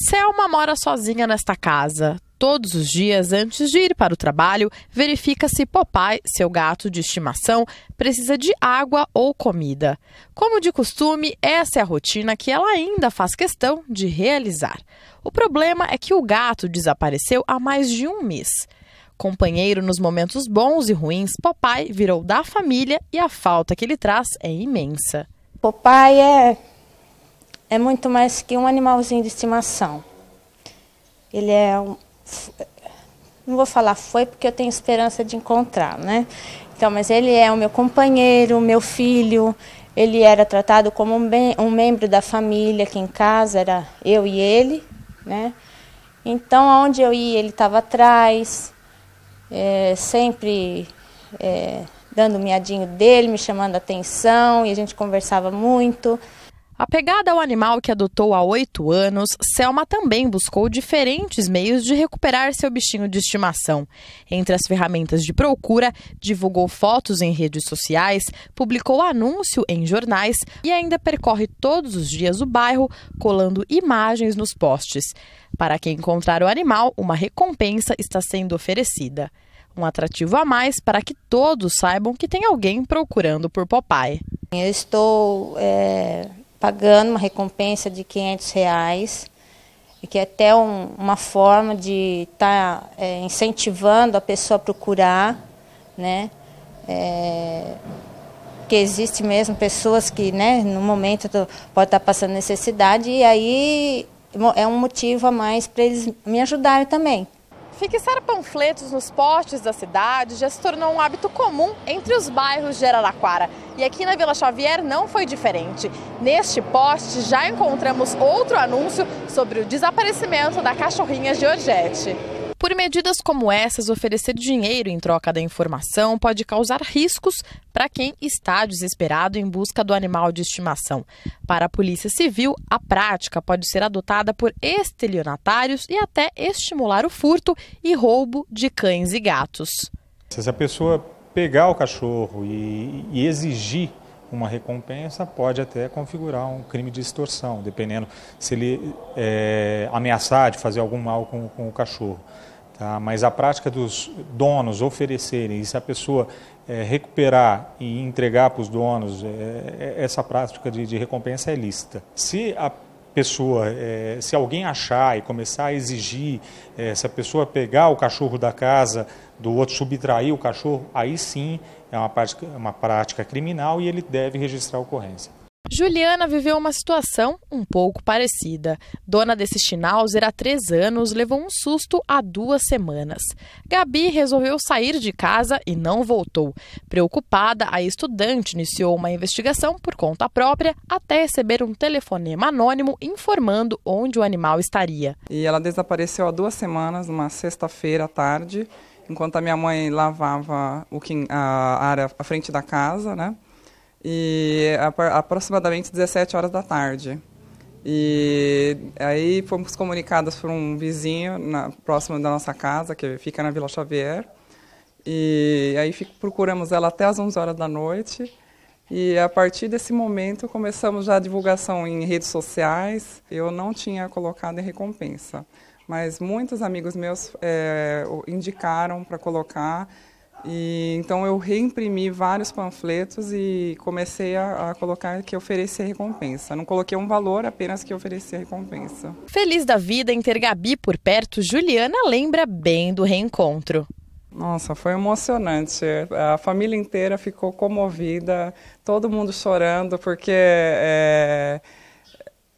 Selma mora sozinha nesta casa. Todos os dias, antes de ir para o trabalho, verifica se Popeye, seu gato de estimação, precisa de água ou comida. Como de costume, essa é a rotina que ela ainda faz questão de realizar. O problema é que o gato desapareceu há mais de um mês. Companheiro nos momentos bons e ruins, Popeye virou da família e a falta que ele traz é imensa. Popeye é é muito mais que um animalzinho de estimação. Ele é um. Não vou falar foi porque eu tenho esperança de encontrar, né? Então, mas ele é o meu companheiro, o meu filho. Ele era tratado como um, bem, um membro da família, aqui em casa era eu e ele, né? Então, aonde eu ia, ele estava atrás, é, sempre é, dando o miadinho dele, me chamando a atenção, e a gente conversava muito. Apegada ao animal que adotou há oito anos, Selma também buscou diferentes meios de recuperar seu bichinho de estimação. Entre as ferramentas de procura, divulgou fotos em redes sociais, publicou anúncio em jornais e ainda percorre todos os dias o bairro, colando imagens nos postes. Para quem encontrar o animal, uma recompensa está sendo oferecida. Um atrativo a mais para que todos saibam que tem alguém procurando por Popeye. Eu estou. É pagando uma recompensa de 500 reais, que é até um, uma forma de estar tá, é, incentivando a pessoa a procurar, né? É, que existe mesmo pessoas que, né, no momento pode estar tá passando necessidade e aí é um motivo a mais para eles me ajudarem também. Fixar panfletos nos postes da cidade já se tornou um hábito comum entre os bairros de Araraquara. E aqui na Vila Xavier não foi diferente. Neste poste já encontramos outro anúncio sobre o desaparecimento da cachorrinha Georgette. Por medidas como essas, oferecer dinheiro em troca da informação pode causar riscos para quem está desesperado em busca do animal de estimação. Para a Polícia Civil, a prática pode ser adotada por estelionatários e até estimular o furto e roubo de cães e gatos. Se a pessoa pegar o cachorro e, e exigir uma recompensa pode até configurar um crime de extorsão, dependendo se ele é, ameaçar de fazer algum mal com, com o cachorro. Tá? Mas a prática dos donos oferecerem, e se a pessoa é, recuperar e entregar para os donos, é, é essa prática de, de recompensa é lícita. Se a pessoa, é, se alguém achar e começar a exigir, é, se a pessoa pegar o cachorro da casa do outro, subtrair o cachorro, aí sim é uma prática, uma prática criminal e ele deve registrar a ocorrência. Juliana viveu uma situação um pouco parecida. Dona desse Schnauzer há três anos levou um susto há duas semanas. Gabi resolveu sair de casa e não voltou. Preocupada, a estudante iniciou uma investigação por conta própria até receber um telefonema anônimo informando onde o animal estaria. E ela desapareceu há duas semanas, numa sexta-feira à tarde, enquanto a minha mãe lavava o a área à frente da casa, né? e aproximadamente 17 horas da tarde. E aí fomos comunicadas por um vizinho na, próximo da nossa casa, que fica na Vila Xavier. E aí fico, procuramos ela até as 11 horas da noite. E a partir desse momento começamos já a divulgação em redes sociais. Eu não tinha colocado em recompensa, mas muitos amigos meus é, indicaram para colocar. E, então eu reimprimi vários panfletos e comecei a, a colocar que oferecia recompensa. Não coloquei um valor, apenas que oferecia recompensa. Feliz da vida em ter Gabi por perto, Juliana lembra bem do reencontro. Nossa, foi emocionante. A família inteira ficou comovida, todo mundo chorando, porque é,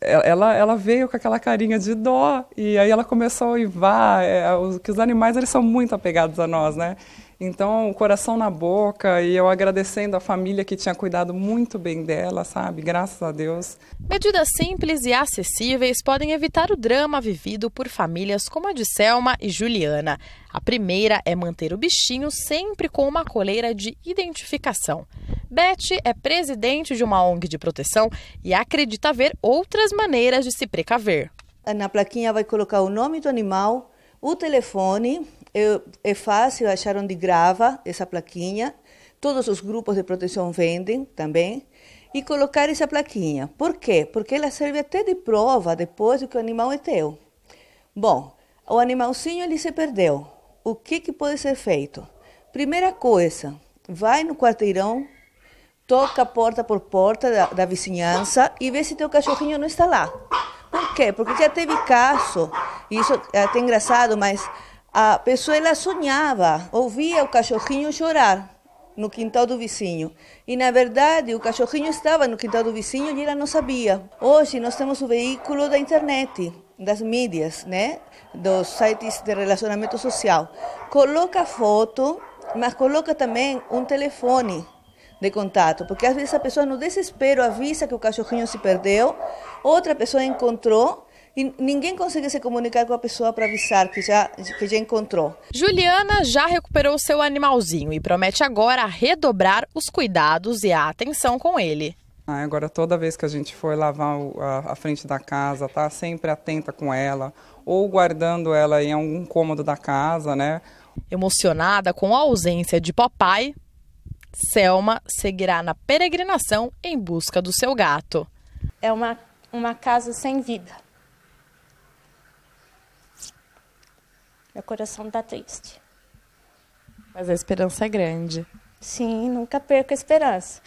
é ela, ela veio com aquela carinha de dó e aí ela começou a uivar. É, os, que os animais eles são muito apegados a nós, né? Então, o coração na boca e eu agradecendo a família que tinha cuidado muito bem dela, sabe? Graças a Deus. Medidas simples e acessíveis podem evitar o drama vivido por famílias como a de Selma e Juliana. A primeira é manter o bichinho sempre com uma coleira de identificação. Beth é presidente de uma ONG de proteção e acredita ver outras maneiras de se precaver. Na plaquinha vai colocar o nome do animal, o telefone, eu, é, é fácil achar onde grava essa plaquinha. Todos os grupos de proteção vendem também. E colocar essa plaquinha. Por quê? Porque ela serve até de prova depois de que o animal é teu. Bom, o animalzinho ele se perdeu. O que, que pode ser feito? Primeira coisa, vai no quarteirão, toca porta por porta da, da vizinhança e vê se teu cachorrinho não está lá. Por quê? Porque já teve caso, e isso é até engraçado, mas a pessoa ela sonhava, ouvia o cachorrinho chorar no quintal do vizinho. E na verdade, o cachorrinho estava no quintal do vizinho e ela não sabia. Hoje nós temos o veículo da internet, das mídias, né? Dos sites de relacionamento social. Coloca foto, mas coloca também um telefone de contato, porque às vezes a pessoa no desespero avisa que o cachorrinho se perdeu, outra pessoa encontrou e ninguém consegue se comunicar com a pessoa para avisar que já, que já encontrou. Juliana já recuperou seu animalzinho e promete agora redobrar os cuidados e a atenção com ele. Agora, toda vez que a gente for lavar a, frente da casa, tá sempre atenta com ela, ou guardando ela em algum cômodo da casa, né? Emocionada com a ausência de papai, Selma seguirá na peregrinação em busca do seu gato. É uma, uma casa sem vida. Meu coração está triste. Mas a esperança é grande. Sim, nunca perca a esperança.